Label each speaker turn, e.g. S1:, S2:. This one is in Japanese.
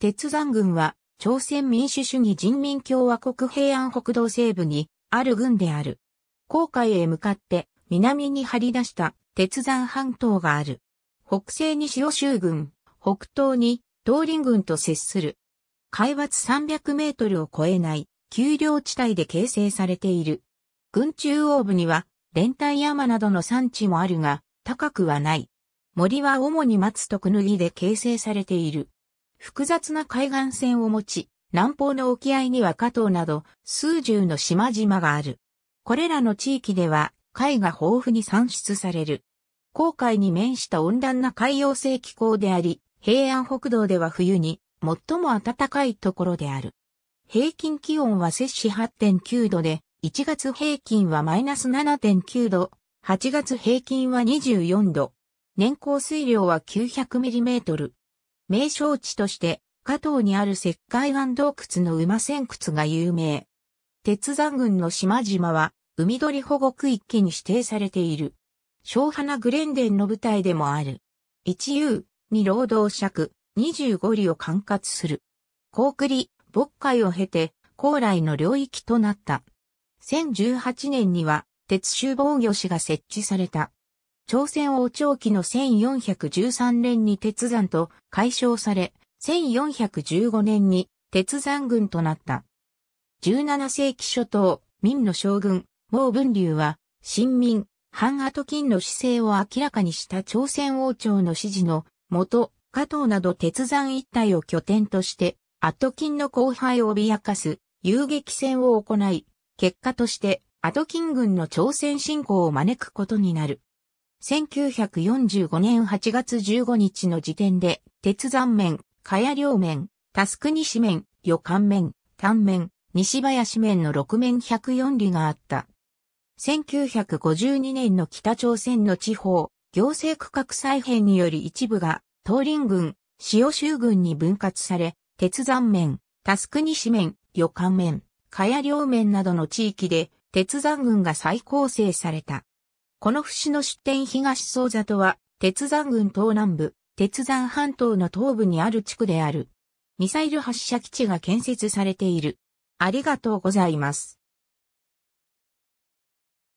S1: 鉄山軍は、朝鮮民主主義人民共和国平安北道西部にある軍である。航海へ向かって南に張り出した鉄山半島がある。北西に塩州軍、北東に東林軍と接する。海抜300メートルを超えない丘陵地帯で形成されている。軍中央部には連帯山などの山地もあるが高くはない。森は主に松とくぬぎで形成されている。複雑な海岸線を持ち、南方の沖合には加藤など数十の島々がある。これらの地域では貝が豊富に産出される。航海に面した温暖な海洋性気候であり、平安北道では冬に最も暖かいところである。平均気温は摂氏8.9度で、1月平均はマイナス7.9度、8月平均は24度。年降水量は 900mm。名勝地として、加藤にある石灰岩洞窟の馬仙窟が有名。鉄山群の島々は、海鳥保護区域に指定されている。小花グレンデンの舞台でもある。一遊、に労働尺、十五里を管轄する。高栗、牧海を経て、高麗の領域となった。1018年には、鉄州防御市が設置された。朝鮮王朝期の1413年に鉄山と解消され、1415年に鉄山軍となった。17世紀初頭、明の将軍、毛文流は、新民、反跡金の姿勢を明らかにした朝鮮王朝の指示の元、加藤など鉄山一帯を拠点として、跡金の荒廃を脅かす遊撃戦を行い、結果として、アトキン軍の朝鮮侵攻を招くことになる。1945年8月15日の時点で、鉄山面、茅屋両面、タスク西面、予感面、丹面、西林面の6面104里があった。1952年の北朝鮮の地方、行政区画再編により一部が、東林郡、塩州郡に分割され、鉄山面、タスク西面、予感面、茅屋両面などの地域で、鉄山郡が再構成された。この節の出展東総座とは、鉄山郡東南部、鉄山半島の東部にある地区である。ミサイル発射基地が建設されている。ありがとうございます。